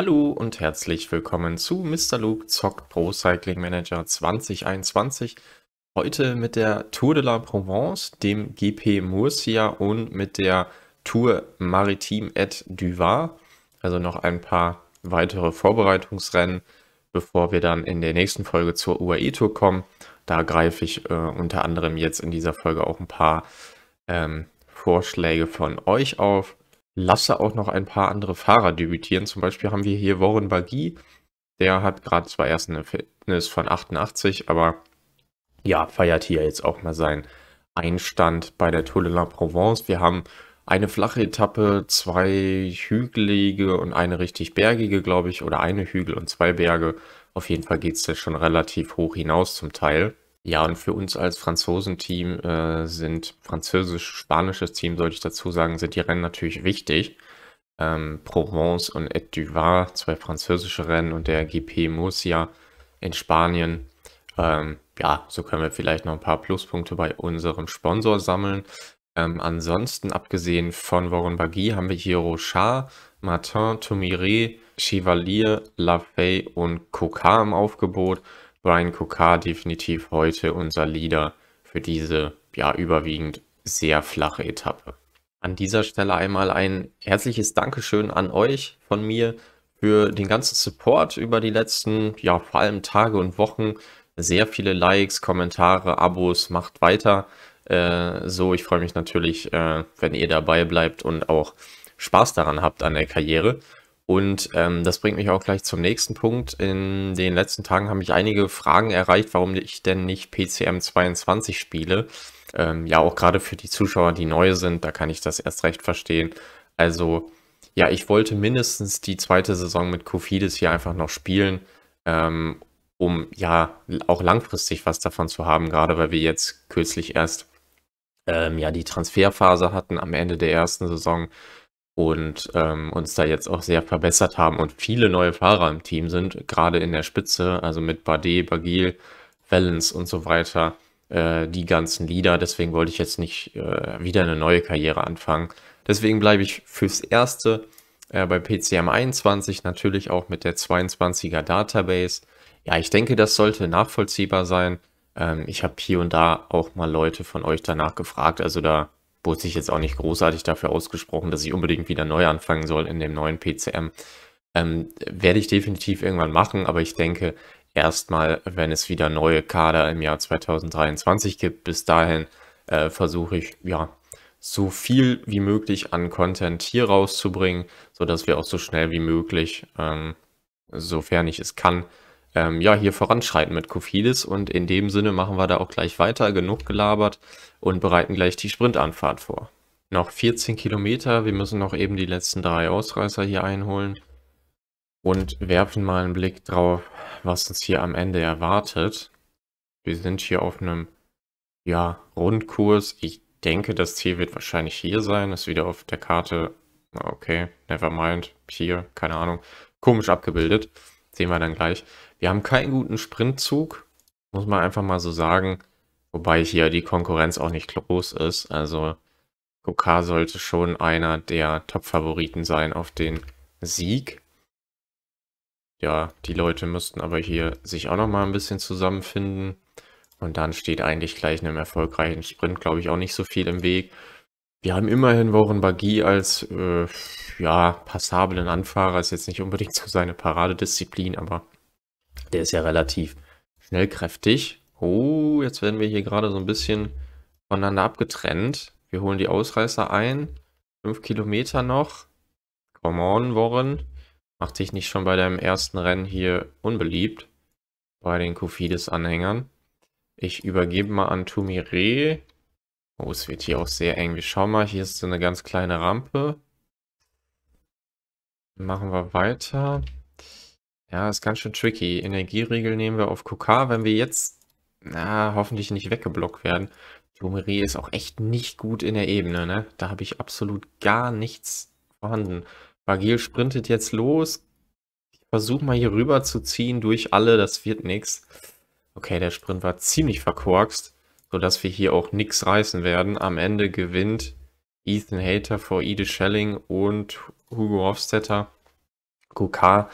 Hallo und herzlich willkommen zu Mr. Luke zockt Pro Cycling Manager 2021. Heute mit der Tour de la Provence, dem GP Murcia und mit der Tour Maritime et Duvar. Also noch ein paar weitere Vorbereitungsrennen, bevor wir dann in der nächsten Folge zur UAE Tour kommen. Da greife ich äh, unter anderem jetzt in dieser Folge auch ein paar ähm, Vorschläge von euch auf lasse auch noch ein paar andere Fahrer debütieren. Zum Beispiel haben wir hier Warren Bagui. Der hat gerade zwar erst eine Fitness von 88, aber ja, feiert hier jetzt auch mal seinen Einstand bei der Tour de la Provence. Wir haben eine flache Etappe, zwei hügelige und eine richtig bergige, glaube ich, oder eine Hügel und zwei Berge. Auf jeden Fall geht es da schon relativ hoch hinaus zum Teil. Ja, und für uns als Franzosenteam äh, sind französisch-spanisches Team, sollte ich dazu sagen, sind die Rennen natürlich wichtig. Ähm, Provence und Et du Var, zwei französische Rennen und der GP Murcia in Spanien. Ähm, ja, so können wir vielleicht noch ein paar Pluspunkte bei unserem Sponsor sammeln. Ähm, ansonsten, abgesehen von Warren Bagui, haben wir hier Rochard, Martin, Tomire, Chevalier, Lafay und Coca im Aufgebot. Brian Kokar definitiv heute unser Leader für diese ja überwiegend sehr flache Etappe. An dieser Stelle einmal ein herzliches Dankeschön an euch von mir für den ganzen Support über die letzten, ja, vor allem Tage und Wochen. Sehr viele Likes, Kommentare, Abos, macht weiter. Äh, so, ich freue mich natürlich, äh, wenn ihr dabei bleibt und auch Spaß daran habt an der Karriere. Und ähm, das bringt mich auch gleich zum nächsten Punkt. In den letzten Tagen haben mich einige Fragen erreicht, warum ich denn nicht PCM 22 spiele. Ähm, ja, auch gerade für die Zuschauer, die neu sind, da kann ich das erst recht verstehen. Also, ja, ich wollte mindestens die zweite Saison mit Kofidis hier einfach noch spielen, ähm, um ja auch langfristig was davon zu haben, gerade weil wir jetzt kürzlich erst ähm, ja die Transferphase hatten am Ende der ersten Saison und ähm, uns da jetzt auch sehr verbessert haben und viele neue Fahrer im Team sind, gerade in der Spitze, also mit Bardet, Bagil, Valence und so weiter, äh, die ganzen Leader. Deswegen wollte ich jetzt nicht äh, wieder eine neue Karriere anfangen. Deswegen bleibe ich fürs Erste äh, bei PCM 21, natürlich auch mit der 22er Database. Ja, ich denke, das sollte nachvollziehbar sein. Ähm, ich habe hier und da auch mal Leute von euch danach gefragt, also da wurde sich jetzt auch nicht großartig dafür ausgesprochen, dass ich unbedingt wieder neu anfangen soll in dem neuen PCM. Ähm, werde ich definitiv irgendwann machen, aber ich denke erstmal, wenn es wieder neue Kader im Jahr 2023 gibt, bis dahin äh, versuche ich, ja, so viel wie möglich an Content hier rauszubringen, sodass wir auch so schnell wie möglich, ähm, sofern ich es kann, ähm, ja, hier voranschreiten mit Kofidis und in dem Sinne machen wir da auch gleich weiter, genug gelabert und bereiten gleich die Sprintanfahrt vor. Noch 14 Kilometer, wir müssen noch eben die letzten drei Ausreißer hier einholen und werfen mal einen Blick drauf, was uns hier am Ende erwartet. Wir sind hier auf einem ja, Rundkurs. Ich denke, das Ziel wird wahrscheinlich hier sein. Ist wieder auf der Karte. Okay, never mind. Hier, keine Ahnung. Komisch abgebildet. Sehen wir dann gleich. Wir haben keinen guten Sprintzug, muss man einfach mal so sagen. Wobei hier die Konkurrenz auch nicht groß ist. Also Kokar sollte schon einer der Top-Favoriten sein auf den Sieg. Ja, die Leute müssten aber hier sich auch nochmal ein bisschen zusammenfinden. Und dann steht eigentlich gleich einem erfolgreichen Sprint, glaube ich, auch nicht so viel im Weg. Wir haben immerhin Warren Bagui als, äh, ja, passablen Anfahrer. Ist jetzt nicht unbedingt so seine Paradedisziplin, aber der ist ja relativ schnellkräftig. Oh, jetzt werden wir hier gerade so ein bisschen voneinander abgetrennt. Wir holen die Ausreißer ein. Fünf Kilometer noch. Come on, Warren. Mach dich nicht schon bei deinem ersten Rennen hier unbeliebt. Bei den Kofidis-Anhängern. Ich übergebe mal an Tumire. Oh, es wird hier auch sehr eng. Wir schauen mal, hier ist so eine ganz kleine Rampe. Machen wir weiter. Ja, ist ganz schön tricky. Energieriegel nehmen wir auf Kokar, wenn wir jetzt na, hoffentlich nicht weggeblockt werden. Jomerie ist auch echt nicht gut in der Ebene, ne? Da habe ich absolut gar nichts vorhanden. Bagil sprintet jetzt los. Ich versuche mal hier rüber zu ziehen durch alle, das wird nichts. Okay, der Sprint war ziemlich verkorkst, sodass wir hier auch nichts reißen werden. Am Ende gewinnt Ethan Hater vor Ide Schelling und Hugo Hofstetter. Kukar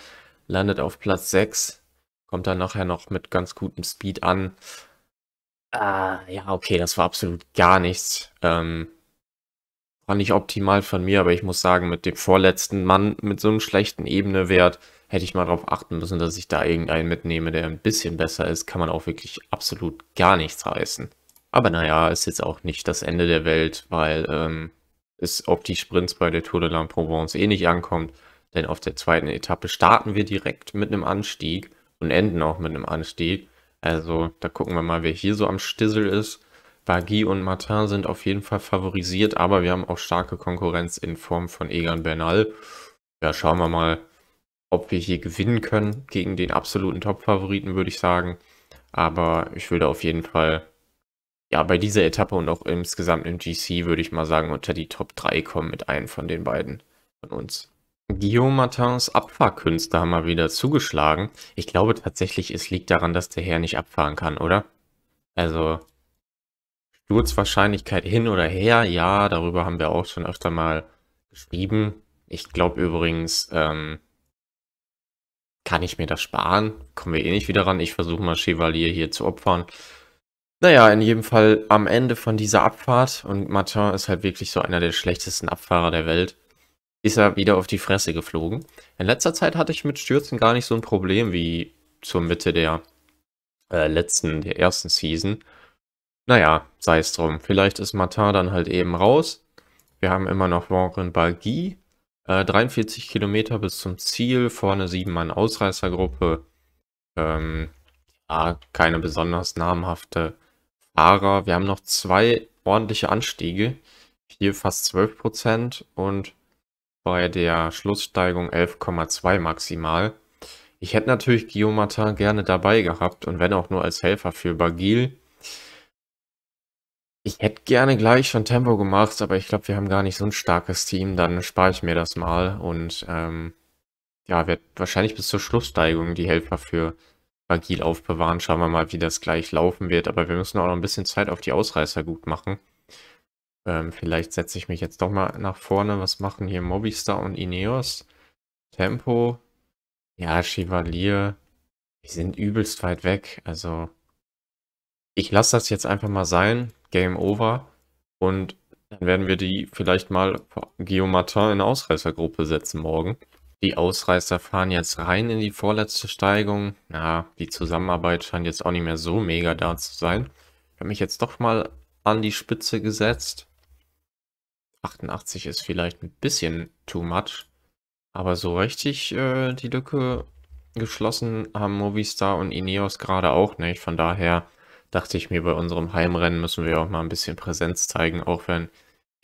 landet auf Platz 6, kommt dann nachher noch mit ganz gutem Speed an. Ah, ja, okay, das war absolut gar nichts. Ähm, war nicht optimal von mir, aber ich muss sagen, mit dem vorletzten Mann mit so einem schlechten Ebenewert hätte ich mal darauf achten müssen, dass ich da irgendeinen mitnehme, der ein bisschen besser ist, kann man auch wirklich absolut gar nichts reißen. Aber naja, ist jetzt auch nicht das Ende der Welt, weil ähm, es auf die Sprints bei der Tour de la Provence eh nicht ankommt. Denn auf der zweiten Etappe starten wir direkt mit einem Anstieg und enden auch mit einem Anstieg. Also da gucken wir mal, wer hier so am Stissel ist. Bagui und Martin sind auf jeden Fall favorisiert, aber wir haben auch starke Konkurrenz in Form von Egan Bernal. Ja, schauen wir mal, ob wir hier gewinnen können gegen den absoluten Top-Favoriten, würde ich sagen. Aber ich würde auf jeden Fall, ja, bei dieser Etappe und auch insgesamt im GC, würde ich mal sagen, unter die Top 3 kommen mit einem von den beiden von uns. Guillaume Martins Abfahrkünste haben mal wieder zugeschlagen. Ich glaube tatsächlich, es liegt daran, dass der Herr nicht abfahren kann, oder? Also, Sturzwahrscheinlichkeit hin oder her, ja, darüber haben wir auch schon öfter mal geschrieben. Ich glaube übrigens, ähm, kann ich mir das sparen? Kommen wir eh nicht wieder ran. Ich versuche mal Chevalier hier zu opfern. Naja, in jedem Fall am Ende von dieser Abfahrt und Martin ist halt wirklich so einer der schlechtesten Abfahrer der Welt ist er wieder auf die Fresse geflogen. In letzter Zeit hatte ich mit Stürzen gar nicht so ein Problem wie zur Mitte der äh, letzten, der ersten Season. Naja, sei es drum. Vielleicht ist Martin dann halt eben raus. Wir haben immer noch Warren Balgi. Äh, 43 Kilometer bis zum Ziel. Vorne sieben Mann Ausreißergruppe. Ähm, ja, keine besonders namhafte Fahrer. Wir haben noch zwei ordentliche Anstiege. Hier fast 12% und bei der Schlusssteigung 11,2 maximal. Ich hätte natürlich Guillaume gerne dabei gehabt und wenn auch nur als Helfer für Bagil. Ich hätte gerne gleich schon Tempo gemacht, aber ich glaube, wir haben gar nicht so ein starkes Team. Dann spare ich mir das mal und ähm, ja, werde wahrscheinlich bis zur Schlusssteigung die Helfer für Bagil aufbewahren. Schauen wir mal, wie das gleich laufen wird. Aber wir müssen auch noch ein bisschen Zeit auf die Ausreißer gut machen. Ähm, vielleicht setze ich mich jetzt doch mal nach vorne. Was machen hier Mobistar und Ineos? Tempo. Ja, Chevalier. Die sind übelst weit weg. Also, ich lasse das jetzt einfach mal sein. Game over. Und dann werden wir die vielleicht mal Guillaumatin in Ausreißergruppe setzen morgen. Die Ausreißer fahren jetzt rein in die vorletzte Steigung. Na, die Zusammenarbeit scheint jetzt auch nicht mehr so mega da zu sein. Ich habe mich jetzt doch mal an die Spitze gesetzt. 88 ist vielleicht ein bisschen too much. Aber so richtig äh, die Lücke geschlossen haben Movistar und Ineos gerade auch nicht. Von daher dachte ich mir, bei unserem Heimrennen müssen wir auch mal ein bisschen Präsenz zeigen, auch wenn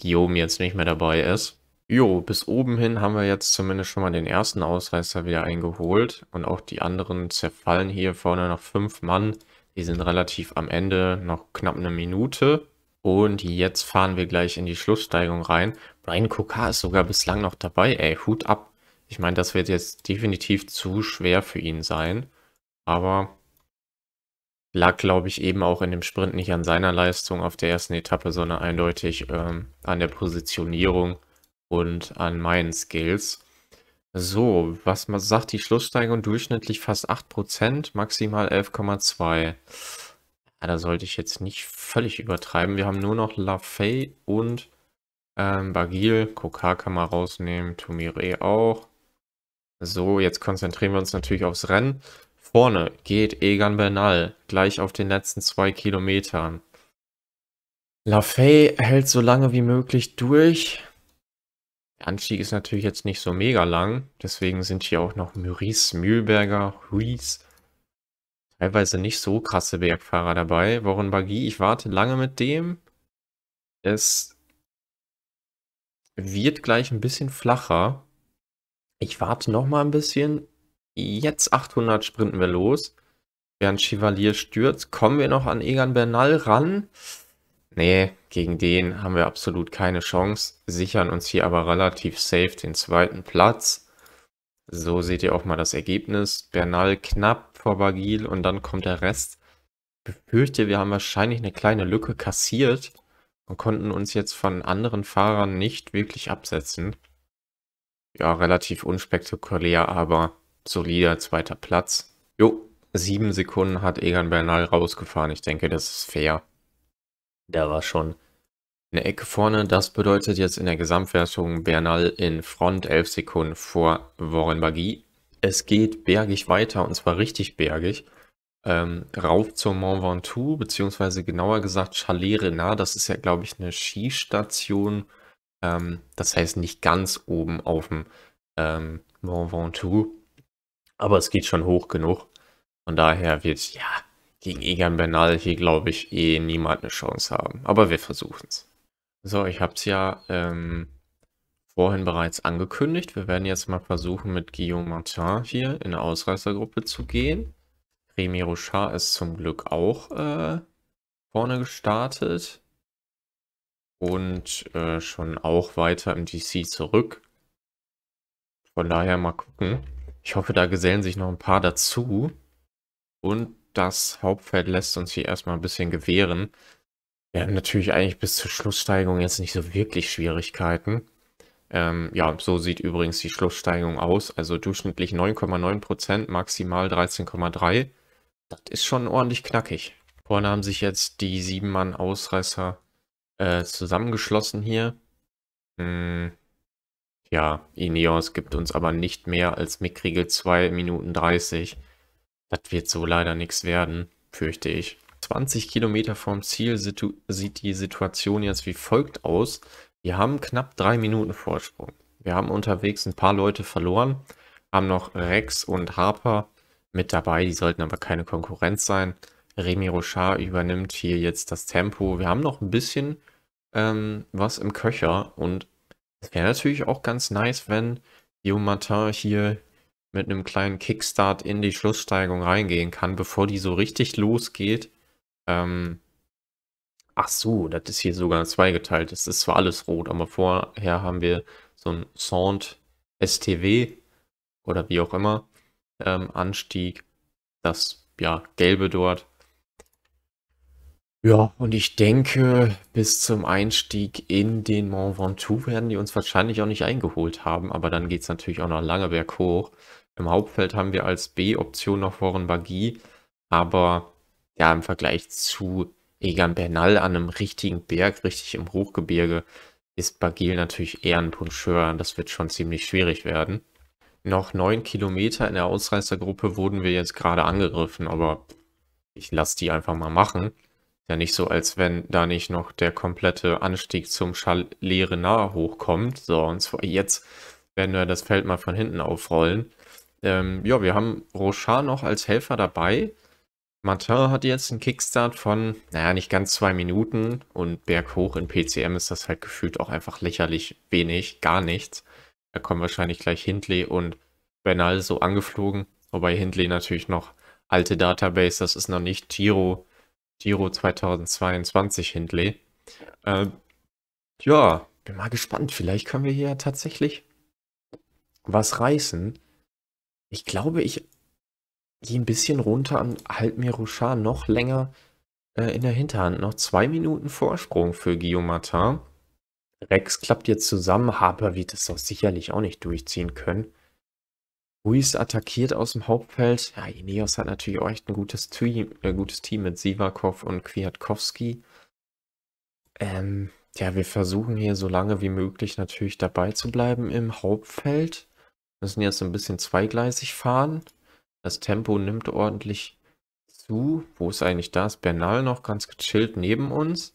Guillaume jetzt nicht mehr dabei ist. Jo, bis oben hin haben wir jetzt zumindest schon mal den ersten Ausreißer wieder eingeholt und auch die anderen zerfallen hier vorne noch fünf Mann. Die sind relativ am Ende, noch knapp eine Minute. Und jetzt fahren wir gleich in die Schlusssteigung rein. Brian Kokar ist sogar bislang noch dabei. Ey, Hut ab. Ich meine, das wird jetzt definitiv zu schwer für ihn sein. Aber lag, glaube ich, eben auch in dem Sprint nicht an seiner Leistung auf der ersten Etappe, sondern eindeutig ähm, an der Positionierung und an meinen Skills. So, was sagt, die Schlusssteigerung durchschnittlich fast 8%, maximal 11,2%. Ja, ah, da sollte ich jetzt nicht völlig übertreiben. Wir haben nur noch Lafay und ähm, Bagil. Kokar kann man rausnehmen, Tumire auch. So, jetzt konzentrieren wir uns natürlich aufs Rennen. Vorne geht Egan Bernal gleich auf den letzten zwei Kilometern. Lafay hält so lange wie möglich durch. Der Anstieg ist natürlich jetzt nicht so mega lang, deswegen sind hier auch noch Maurice Mühlberger, Huis teilweise nicht so krasse Bergfahrer dabei. Warren Bagui, ich warte lange mit dem. Es wird gleich ein bisschen flacher. Ich warte noch mal ein bisschen. Jetzt 800 sprinten wir los. Während Chevalier stürzt, kommen wir noch an Egan Bernal ran. Nee, gegen den haben wir absolut keine Chance. Sichern uns hier aber relativ safe den zweiten Platz. So seht ihr auch mal das Ergebnis. Bernal knapp vor Bagil und dann kommt der Rest. Ich befürchte, wir haben wahrscheinlich eine kleine Lücke kassiert und konnten uns jetzt von anderen Fahrern nicht wirklich absetzen. Ja, relativ unspektakulär, aber solider zweiter Platz. Jo, sieben Sekunden hat Egan Bernal rausgefahren. Ich denke, das ist fair. Der war schon eine Ecke vorne. Das bedeutet jetzt in der Gesamtwertung Bernal in Front, 11 Sekunden vor Warren Bagui es geht bergig weiter und zwar richtig bergig. Ähm, rauf zur Mont Ventoux, beziehungsweise genauer gesagt Chalet Renard. Das ist ja, glaube ich, eine Skistation. Ähm, das heißt nicht ganz oben auf dem ähm, Mont Ventoux. Aber es geht schon hoch genug. Von daher wird, ja, gegen Egan Bernal hier, glaube ich, eh niemand eine Chance haben. Aber wir versuchen es. So, ich habe es ja ähm, vorhin bereits angekündigt. Wir werden jetzt mal versuchen, mit Guillaume Martin hier in eine Ausreißergruppe zu gehen. Remy Rochard ist zum Glück auch äh, vorne gestartet. Und äh, schon auch weiter im DC zurück. Von daher mal gucken. Ich hoffe, da gesellen sich noch ein paar dazu. Und das Hauptfeld lässt uns hier erstmal ein bisschen gewähren. Wir haben natürlich eigentlich bis zur Schlusssteigerung jetzt nicht so wirklich Schwierigkeiten. Ähm, ja, so sieht übrigens die Schlusssteigerung aus. Also durchschnittlich 9,9%, maximal 13,3%. Das ist schon ordentlich knackig. Vorne haben sich jetzt die 7 Mann Ausreißer äh, zusammengeschlossen hier. Hm, ja, Ineos gibt uns aber nicht mehr als mickrige 2 Minuten 30. Das wird so leider nichts werden, fürchte ich. 20 Kilometer vom Ziel sieht die Situation jetzt wie folgt aus. Wir haben knapp drei Minuten Vorsprung. Wir haben unterwegs ein paar Leute verloren, haben noch Rex und Harper mit dabei, die sollten aber keine Konkurrenz sein. Remy Rochard übernimmt hier jetzt das Tempo. Wir haben noch ein bisschen ähm, was im Köcher und es wäre natürlich auch ganz nice, wenn Guillaume hier mit einem kleinen Kickstart in die Schlusssteigung reingehen kann, bevor die so richtig losgeht. Ähm, Ach so, das ist hier sogar zweigeteilt. Das ist zwar alles rot, aber vorher haben wir so ein Sound STW oder wie auch immer ähm, Anstieg. Das ja gelbe dort. Ja, und ich denke, bis zum Einstieg in den Mont Ventoux werden die uns wahrscheinlich auch nicht eingeholt haben, aber dann geht es natürlich auch noch lange berghoch. Im Hauptfeld haben wir als B-Option noch vorhin Bagui, aber ja, im Vergleich zu Egan Bernal an einem richtigen Berg, richtig im Hochgebirge, ist Bagil natürlich eher ein Puncheur. Das wird schon ziemlich schwierig werden. Noch neun Kilometer in der Ausreißergruppe wurden wir jetzt gerade angegriffen, aber ich lasse die einfach mal machen. Ja, nicht so, als wenn da nicht noch der komplette Anstieg zum Chalere nahe hochkommt. So, und zwar jetzt werden wir das Feld mal von hinten aufrollen. Ähm, ja, wir haben Rochard noch als Helfer dabei. Martin hat jetzt einen Kickstart von, naja, nicht ganz zwei Minuten und berghoch in PCM ist das halt gefühlt auch einfach lächerlich wenig, gar nichts. Da kommen wahrscheinlich gleich Hindley und Bernal so angeflogen, wobei Hindley natürlich noch alte Database, das ist noch nicht Tiro, Tiro 2022 Hindley. Ähm, ja, bin mal gespannt, vielleicht können wir hier tatsächlich was reißen. Ich glaube, ich Geh ein bisschen runter und halt mir Rouchard noch länger äh, in der Hinterhand. Noch zwei Minuten Vorsprung für Guillaume Martin. Rex klappt jetzt zusammen. Harper wird es doch sicherlich auch nicht durchziehen können. Ruiz attackiert aus dem Hauptfeld. Ja, Ineos hat natürlich auch echt ein gutes Team, äh, gutes Team mit Sivakov und Kwiatkowski. Ähm, ja, wir versuchen hier so lange wie möglich natürlich dabei zu bleiben im Hauptfeld. Müssen jetzt ein bisschen zweigleisig fahren. Das Tempo nimmt ordentlich zu. Wo ist eigentlich das? Bernal noch ganz gechillt neben uns.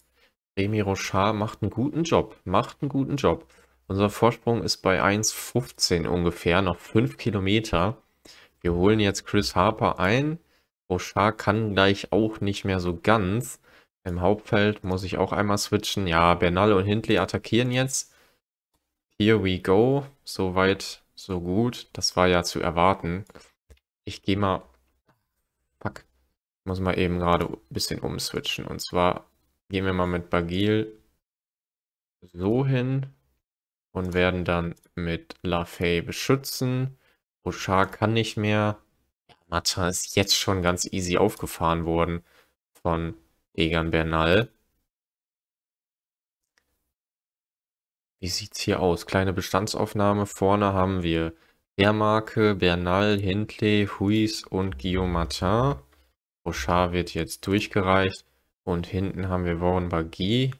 Remy Rochard macht einen guten Job. Macht einen guten Job. Unser Vorsprung ist bei 1,15 ungefähr, noch 5 Kilometer. Wir holen jetzt Chris Harper ein. Rochard kann gleich auch nicht mehr so ganz. Im Hauptfeld muss ich auch einmal switchen. Ja, Bernal und Hindley attackieren jetzt. Here we go. Soweit, so gut. Das war ja zu erwarten ich gehe mal... Fuck. Muss mal eben gerade ein bisschen umswitchen. Und zwar gehen wir mal mit Bagil so hin und werden dann mit LaFay beschützen. Rochard kann nicht mehr. Ja, Mata ist jetzt schon ganz easy aufgefahren worden von Egan Bernal. Wie sieht's hier aus? Kleine Bestandsaufnahme. Vorne haben wir Dermarke, Bernal, Hindley, Huis und Guillaume Martin. Rochard wird jetzt durchgereicht. Und hinten haben wir Warren Bagui.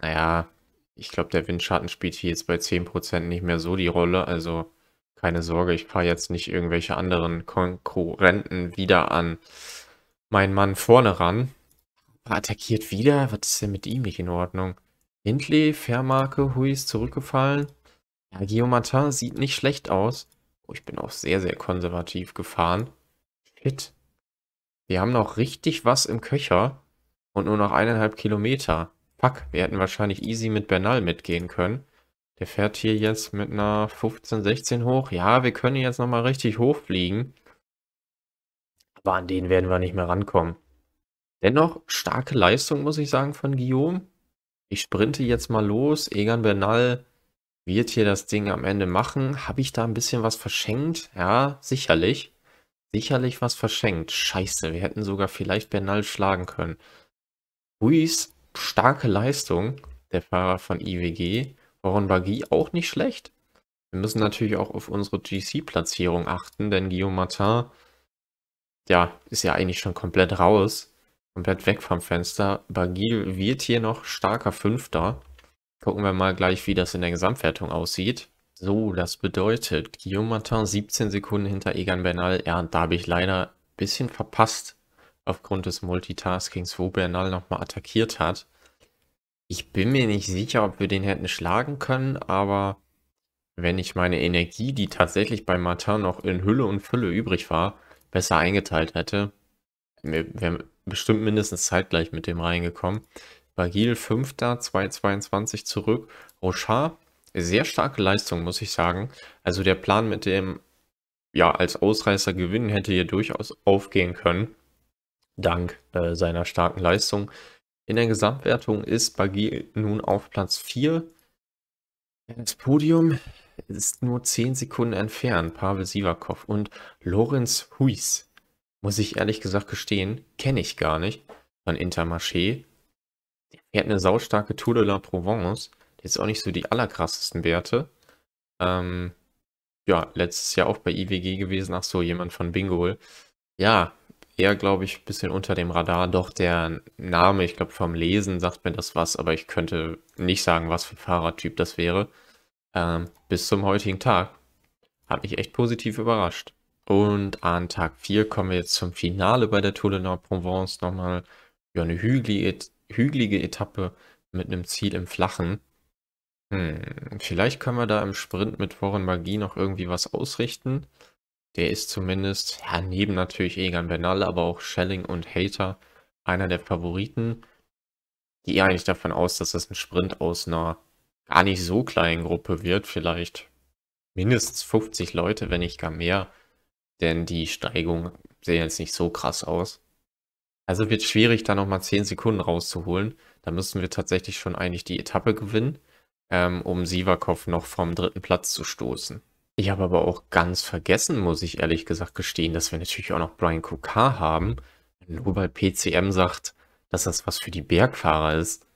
Naja, ich glaube, der Windschatten spielt hier jetzt bei 10% nicht mehr so die Rolle. Also keine Sorge, ich fahre jetzt nicht irgendwelche anderen Konkurrenten wieder an meinen Mann vorne ran. attackiert wieder? Was ist denn mit ihm nicht in Ordnung? Hindley, Fährmarke, Huis zurückgefallen. Ja, Geomata sieht nicht schlecht aus. Oh, ich bin auch sehr, sehr konservativ gefahren. Shit. Wir haben noch richtig was im Köcher und nur noch eineinhalb Kilometer. Fuck, wir hätten wahrscheinlich easy mit Bernal mitgehen können. Der fährt hier jetzt mit einer 15, 16 hoch. Ja, wir können jetzt nochmal richtig hochfliegen. Aber an den werden wir nicht mehr rankommen. Dennoch, starke Leistung, muss ich sagen, von Guillaume. Ich sprinte jetzt mal los. Egan Bernal wird hier das Ding am Ende machen. Habe ich da ein bisschen was verschenkt? Ja, sicherlich. Sicherlich was verschenkt. Scheiße, wir hätten sogar vielleicht Bernal schlagen können. Ruiz, starke Leistung, der Fahrer von IWG. Warren Bagui auch nicht schlecht. Wir müssen natürlich auch auf unsere GC-Platzierung achten, denn Guillaume Martin, ja, ist ja eigentlich schon komplett raus. Komplett weg vom Fenster. Bagil wird hier noch starker Fünfter. Gucken wir mal gleich, wie das in der Gesamtwertung aussieht. So, das bedeutet, Guillaume Martin 17 Sekunden hinter Egan Bernal. Ja, da habe ich leider ein bisschen verpasst, aufgrund des Multitaskings, wo Bernal nochmal attackiert hat. Ich bin mir nicht sicher, ob wir den hätten schlagen können, aber wenn ich meine Energie, die tatsächlich bei Martin noch in Hülle und Fülle übrig war, besser eingeteilt hätte, wäre bestimmt mindestens zeitgleich mit dem reingekommen. Bagil 5. 222 zurück. Rochard, sehr starke Leistung, muss ich sagen. Also der Plan mit dem, ja, als Ausreißer gewinnen hätte hier durchaus aufgehen können. Dank äh, seiner starken Leistung. In der Gesamtwertung ist Bagil nun auf Platz 4. Das Podium ist nur 10 Sekunden entfernt. Pavel Sivakov und Lorenz Huis, muss ich ehrlich gesagt gestehen, kenne ich gar nicht von Intermarché. Der fährt eine saustarke Tour de la Provence. Jetzt auch nicht so die allerkrassesten Werte. Ähm, ja, letztes Jahr auch bei IWG gewesen. Ach so, jemand von Bingo. Ja, eher, glaube ich, ein bisschen unter dem Radar. Doch der Name, ich glaube, vom Lesen sagt mir das was, aber ich könnte nicht sagen, was für Fahrradtyp das wäre. Ähm, bis zum heutigen Tag. Hat mich echt positiv überrascht. Und an Tag 4 kommen wir jetzt zum Finale bei der Tour de la Provence. Nochmal ja, eine hügelige hügelige Etappe mit einem Ziel im Flachen. Hm, vielleicht können wir da im Sprint mit Warren Magie noch irgendwie was ausrichten. Der ist zumindest, ja, neben natürlich Egan Bernal, aber auch Schelling und Hater einer der Favoriten. Gehe eigentlich davon aus, dass das ein Sprint aus einer gar nicht so kleinen Gruppe wird. Vielleicht mindestens 50 Leute, wenn nicht gar mehr. Denn die Steigung sehen jetzt nicht so krass aus. Also wird schwierig, da nochmal 10 Sekunden rauszuholen. Da müssen wir tatsächlich schon eigentlich die Etappe gewinnen, ähm, um Sivakov noch vom dritten Platz zu stoßen. Ich habe aber auch ganz vergessen, muss ich ehrlich gesagt gestehen, dass wir natürlich auch noch Brian Kukar haben. Nur weil PCM sagt, dass das was für die Bergfahrer ist.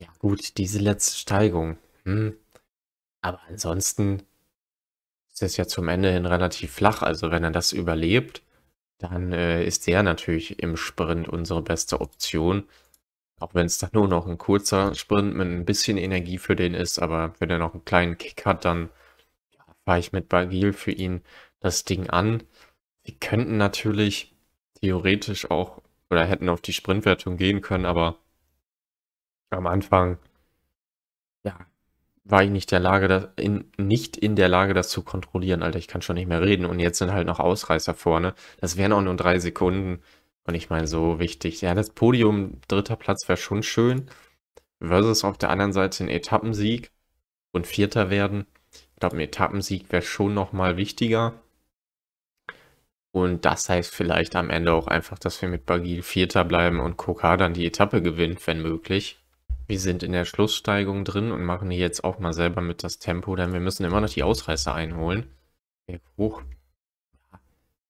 Ja gut, diese letzte Steigung. Hm. Aber ansonsten ist es ja zum Ende hin relativ flach. Also wenn er das überlebt, dann äh, ist der natürlich im Sprint unsere beste Option. Auch wenn es dann nur noch ein kurzer Sprint mit ein bisschen Energie für den ist, aber wenn er noch einen kleinen Kick hat, dann ja, fahre ich mit Bagil für ihn das Ding an. Wir könnten natürlich theoretisch auch oder hätten auf die Sprintwertung gehen können, aber am Anfang war ich nicht, der Lage, das, in, nicht in der Lage, das zu kontrollieren. Alter, ich kann schon nicht mehr reden. Und jetzt sind halt noch Ausreißer vorne. Das wären auch nur drei Sekunden. Und ich meine, so wichtig. Ja, das Podium, dritter Platz wäre schon schön. Versus auf der anderen Seite ein Etappensieg und Vierter werden. Ich glaube, ein Etappensieg wäre schon nochmal wichtiger. Und das heißt vielleicht am Ende auch einfach, dass wir mit Bagil Vierter bleiben und Kokar dann die Etappe gewinnt, wenn möglich. Wir sind in der Schlusssteigung drin und machen hier jetzt auch mal selber mit das Tempo, denn wir müssen immer noch die Ausreißer einholen. Hoch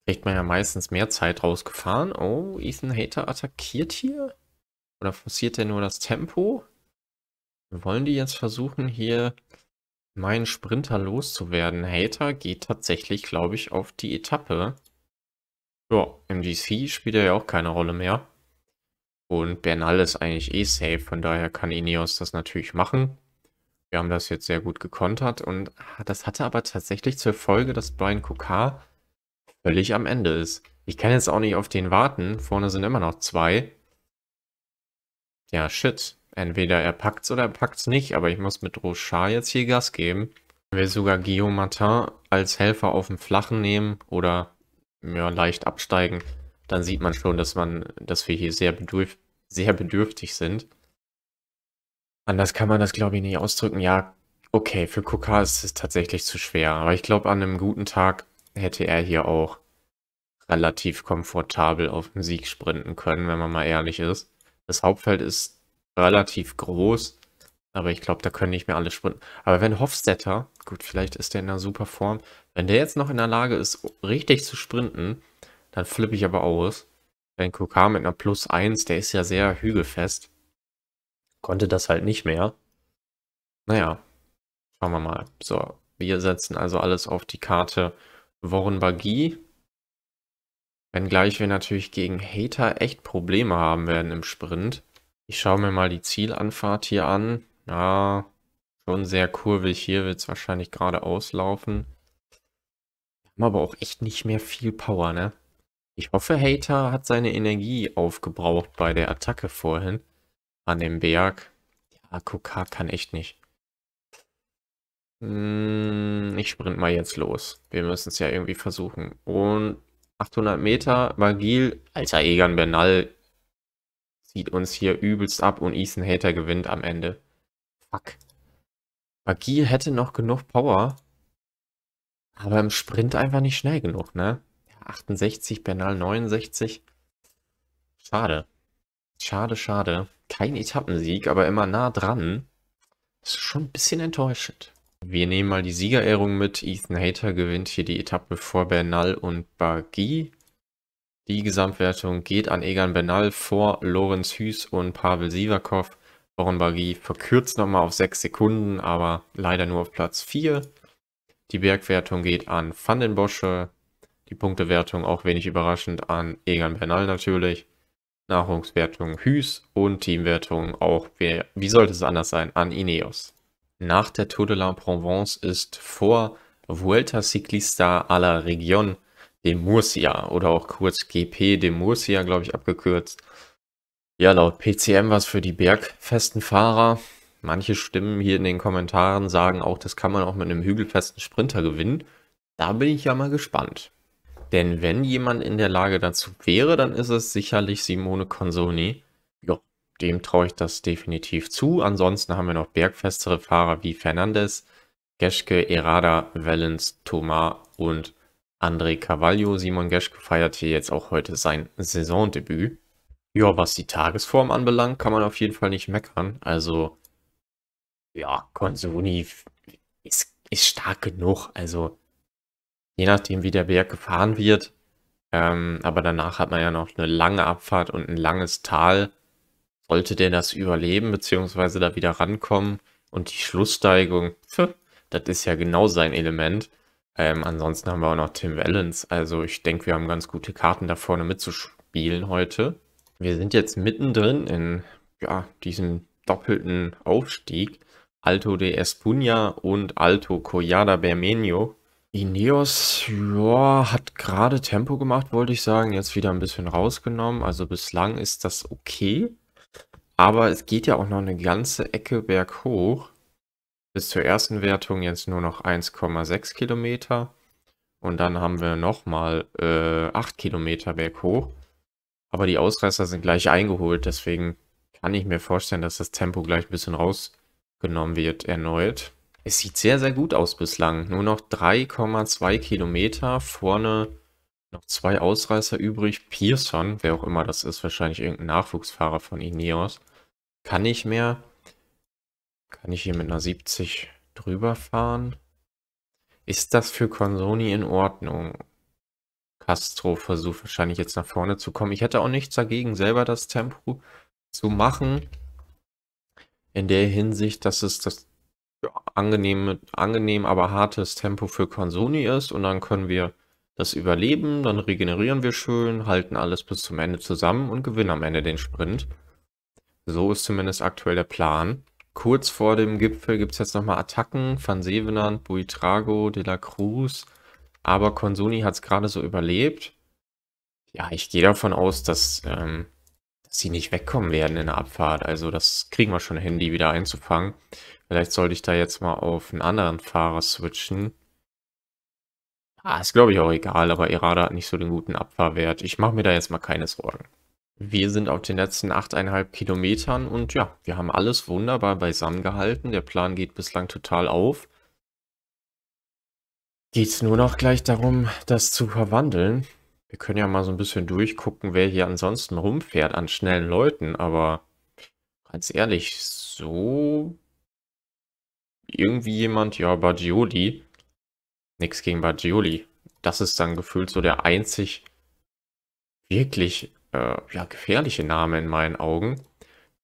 kriegt man ja meistens mehr Zeit rausgefahren. Oh, Ethan Hater attackiert hier? Oder forciert er nur das Tempo? Wollen die jetzt versuchen, hier meinen Sprinter loszuwerden? Hater geht tatsächlich, glaube ich, auf die Etappe. Ja, im spielt ja auch keine Rolle mehr. Und Bernal ist eigentlich eh safe, von daher kann Ineos das natürlich machen. Wir haben das jetzt sehr gut gekontert und das hatte aber tatsächlich zur Folge, dass Brian Kukar völlig am Ende ist. Ich kann jetzt auch nicht auf den warten, vorne sind immer noch zwei. Ja, shit. Entweder er packt's oder er packt's nicht, aber ich muss mit Rochard jetzt hier Gas geben. Ich will sogar Guillaume Martin als Helfer auf dem Flachen nehmen oder ja, leicht absteigen dann sieht man schon, dass man, dass wir hier sehr, bedürf sehr bedürftig sind. Anders kann man das, glaube ich, nicht ausdrücken. Ja, okay, für Koka ist es tatsächlich zu schwer. Aber ich glaube, an einem guten Tag hätte er hier auch relativ komfortabel auf den Sieg sprinten können, wenn man mal ehrlich ist. Das Hauptfeld ist relativ groß, aber ich glaube, da können nicht mehr alle sprinten. Aber wenn Hofstetter, gut, vielleicht ist der in einer super Form, wenn der jetzt noch in der Lage ist, richtig zu sprinten, dann flippe ich aber aus. Wenn Kokar mit einer Plus 1, der ist ja sehr hügelfest. Konnte das halt nicht mehr. Naja, schauen wir mal. So, wir setzen also alles auf die Karte Warren Wenngleich wir natürlich gegen Hater echt Probleme haben werden im Sprint. Ich schaue mir mal die Zielanfahrt hier an. Ja, schon sehr kurvig. Hier wird es wahrscheinlich gerade auslaufen. Haben aber auch echt nicht mehr viel Power, ne? Ich hoffe, Hater hat seine Energie aufgebraucht bei der Attacke vorhin an dem Berg. Ja, Kuka kann echt nicht. Hm, ich sprint mal jetzt los. Wir müssen es ja irgendwie versuchen. Und 800 Meter, Magil, alter Egan Bernal zieht uns hier übelst ab und Ethan Hater gewinnt am Ende. Fuck. Magil hätte noch genug Power, aber im Sprint einfach nicht schnell genug, ne? 68, Bernal 69. Schade. Schade, schade. Kein Etappensieg, aber immer nah dran. Das ist schon ein bisschen enttäuschend. Wir nehmen mal die Siegerehrung mit. Ethan Hayter gewinnt hier die Etappe vor Bernal und Bagui. Die Gesamtwertung geht an Egan Bernal vor Lorenz Hüß und Pavel Sivakov. Warren Bagui verkürzt nochmal auf 6 Sekunden, aber leider nur auf Platz 4. Die Bergwertung geht an Van den Bosche, die Punktewertung auch wenig überraschend an Egan Bernal natürlich. Nahrungswertung Hüß und Teamwertung auch, wie, wie sollte es anders sein, an Ineos. Nach der Tour de la Provence ist vor Vuelta Ciclista a la Region de Murcia oder auch kurz GP de Murcia, glaube ich, abgekürzt. Ja, laut PCM was für die bergfesten Fahrer. Manche Stimmen hier in den Kommentaren sagen auch, das kann man auch mit einem hügelfesten Sprinter gewinnen. Da bin ich ja mal gespannt. Denn wenn jemand in der Lage dazu wäre, dann ist es sicherlich Simone Consoni. Ja, dem traue ich das definitiv zu. Ansonsten haben wir noch bergfestere Fahrer wie Fernandes, Geschke, Erada, Valens, Thomas und André Cavaglio. Simon Geschke hier jetzt auch heute sein Saisondebüt. Ja, was die Tagesform anbelangt, kann man auf jeden Fall nicht meckern. Also, ja, Consoni ist, ist stark genug. Also, je nachdem, wie der Berg gefahren wird. Ähm, aber danach hat man ja noch eine lange Abfahrt und ein langes Tal. Sollte der das überleben, beziehungsweise da wieder rankommen und die Schlusssteigung, pf, das ist ja genau sein Element. Ähm, ansonsten haben wir auch noch Tim Wellens. Also ich denke, wir haben ganz gute Karten da vorne mitzuspielen heute. Wir sind jetzt mittendrin in ja, diesem doppelten Aufstieg. Alto de Espuna und Alto Collada Bermenio. Ineos, ja, hat gerade Tempo gemacht, wollte ich sagen. Jetzt wieder ein bisschen rausgenommen. Also bislang ist das okay. Aber es geht ja auch noch eine ganze Ecke berghoch. Bis zur ersten Wertung jetzt nur noch 1,6 Kilometer. Und dann haben wir nochmal äh, 8 Kilometer berghoch. Aber die Ausreißer sind gleich eingeholt. Deswegen kann ich mir vorstellen, dass das Tempo gleich ein bisschen rausgenommen wird erneut. Es sieht sehr, sehr gut aus bislang. Nur noch 3,2 Kilometer. Vorne noch zwei Ausreißer übrig. Pearson, wer auch immer das ist, wahrscheinlich irgendein Nachwuchsfahrer von Ineos. Kann ich mehr. Kann ich hier mit einer 70 drüber fahren? Ist das für Consoni in Ordnung? Castro versucht wahrscheinlich jetzt nach vorne zu kommen. Ich hätte auch nichts dagegen, selber das Tempo zu machen. In der Hinsicht, dass es das angenehm, angenehm, aber hartes Tempo für Konsoni ist und dann können wir das überleben, dann regenerieren wir schön, halten alles bis zum Ende zusammen und gewinnen am Ende den Sprint. So ist zumindest aktuell der Plan. Kurz vor dem Gipfel gibt es jetzt nochmal Attacken von Sevenant, Buitrago, De La Cruz, aber Consoni hat es gerade so überlebt. Ja, ich gehe davon aus, dass ähm, sie nicht wegkommen werden in der Abfahrt. Also das kriegen wir schon hin, die wieder einzufangen. Vielleicht sollte ich da jetzt mal auf einen anderen Fahrer switchen. Ah, ist glaube ich auch egal, aber Erada hat nicht so den guten Abfahrwert. Ich mache mir da jetzt mal keine Sorgen. Wir sind auf den letzten 8,5 Kilometern und ja, wir haben alles wunderbar beisammen gehalten. Der Plan geht bislang total auf. Geht es nur noch gleich darum, das zu verwandeln. Wir können ja mal so ein bisschen durchgucken, wer hier ansonsten rumfährt an schnellen Leuten, aber ganz ehrlich, so irgendwie jemand, ja, Baggioli, nichts gegen Baggioli. Das ist dann gefühlt so der einzig wirklich äh, ja, gefährliche Name in meinen Augen.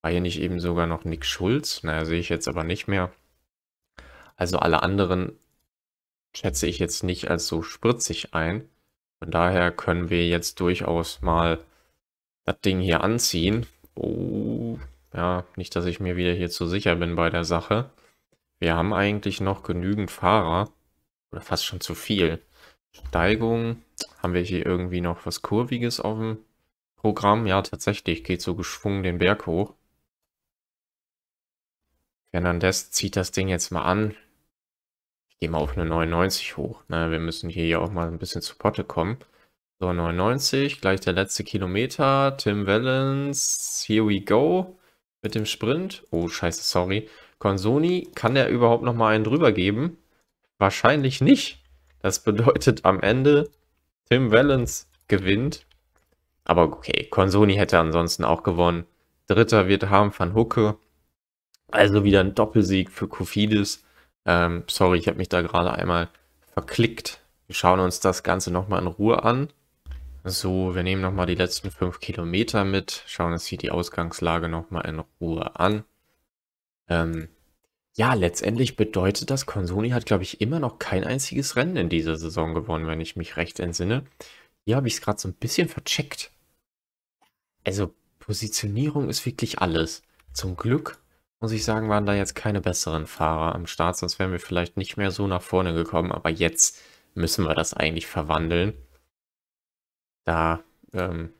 War hier nicht eben sogar noch Nick Schulz? Naja, sehe ich jetzt aber nicht mehr. Also alle anderen schätze ich jetzt nicht als so spritzig ein. Von daher können wir jetzt durchaus mal das Ding hier anziehen. Oh, ja, nicht, dass ich mir wieder hier zu sicher bin bei der Sache. Wir haben eigentlich noch genügend Fahrer. Oder fast schon zu viel. Steigung. Haben wir hier irgendwie noch was Kurviges auf dem Programm? Ja, tatsächlich. Geht so geschwungen den Berg hoch. Fernandez zieht das Ding jetzt mal an gehen wir auf eine 99 hoch. Na, ne? wir müssen hier ja auch mal ein bisschen zu Potte kommen. So, 99, gleich der letzte Kilometer. Tim Valens, here we go. Mit dem Sprint. Oh, scheiße, sorry. Konsoni, kann der überhaupt noch mal einen drüber geben? Wahrscheinlich nicht. Das bedeutet am Ende, Tim Valens gewinnt. Aber okay, Konsoni hätte ansonsten auch gewonnen. Dritter wird Harm van Hucke. Also wieder ein Doppelsieg für Kofidis. Ähm, sorry, ich habe mich da gerade einmal verklickt. Wir schauen uns das Ganze nochmal in Ruhe an. So, wir nehmen nochmal die letzten fünf Kilometer mit, schauen uns hier die Ausgangslage nochmal in Ruhe an. Ähm, ja, letztendlich bedeutet das, Konsoni hat, glaube ich, immer noch kein einziges Rennen in dieser Saison gewonnen, wenn ich mich recht entsinne. Hier habe ich es gerade so ein bisschen vercheckt. Also, Positionierung ist wirklich alles. Zum Glück muss ich sagen, waren da jetzt keine besseren Fahrer am Start, sonst wären wir vielleicht nicht mehr so nach vorne gekommen. Aber jetzt müssen wir das eigentlich verwandeln. Da ähm,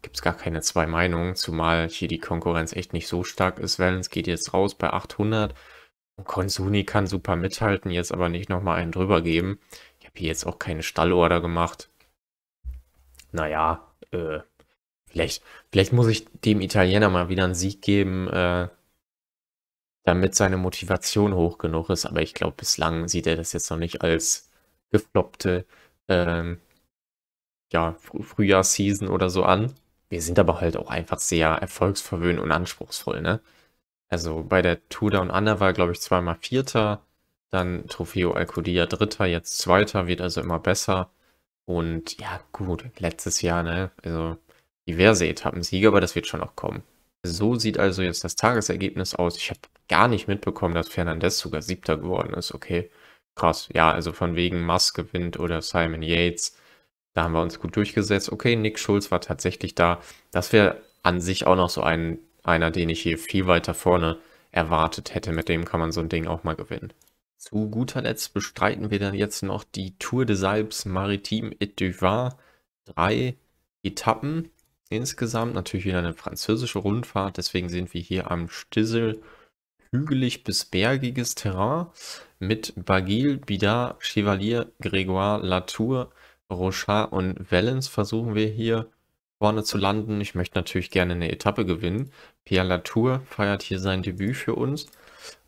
gibt es gar keine zwei Meinungen, zumal hier die Konkurrenz echt nicht so stark ist. Valens geht jetzt raus bei 800 und Konsuni kann super mithalten, jetzt aber nicht nochmal einen drüber geben. Ich habe hier jetzt auch keine Stallorder gemacht. Naja, äh, vielleicht, vielleicht muss ich dem Italiener mal wieder einen Sieg geben, äh, damit seine Motivation hoch genug ist. Aber ich glaube, bislang sieht er das jetzt noch nicht als gefloppte ähm, ja, Frühjahrsseason oder so an. Wir sind aber halt auch einfach sehr erfolgsverwöhnt und anspruchsvoll, ne? Also bei der Tudor und Anna war, glaube ich, zweimal Vierter, dann Trofeo Alcudia Dritter, jetzt Zweiter, wird also immer besser. Und ja, gut, letztes Jahr, ne? Also diverse Etappensiege, aber das wird schon noch kommen. So sieht also jetzt das Tagesergebnis aus. Ich habe gar nicht mitbekommen, dass Fernandez sogar Siebter geworden ist. Okay, krass. Ja, also von wegen Musk gewinnt oder Simon Yates. Da haben wir uns gut durchgesetzt. Okay, Nick Schulz war tatsächlich da. Das wäre an sich auch noch so ein, einer, den ich hier viel weiter vorne erwartet hätte. Mit dem kann man so ein Ding auch mal gewinnen. Zu guter Letzt bestreiten wir dann jetzt noch die Tour des Alpes Maritime et du Var. Drei Etappen insgesamt natürlich wieder eine französische Rundfahrt. Deswegen sind wir hier am Stissel. Hügelig bis bergiges Terrain mit Bagil, Bidard, Chevalier, Grégoire, Latour, Rochard und Valens versuchen wir hier vorne zu landen. Ich möchte natürlich gerne eine Etappe gewinnen. Pierre Latour feiert hier sein Debüt für uns.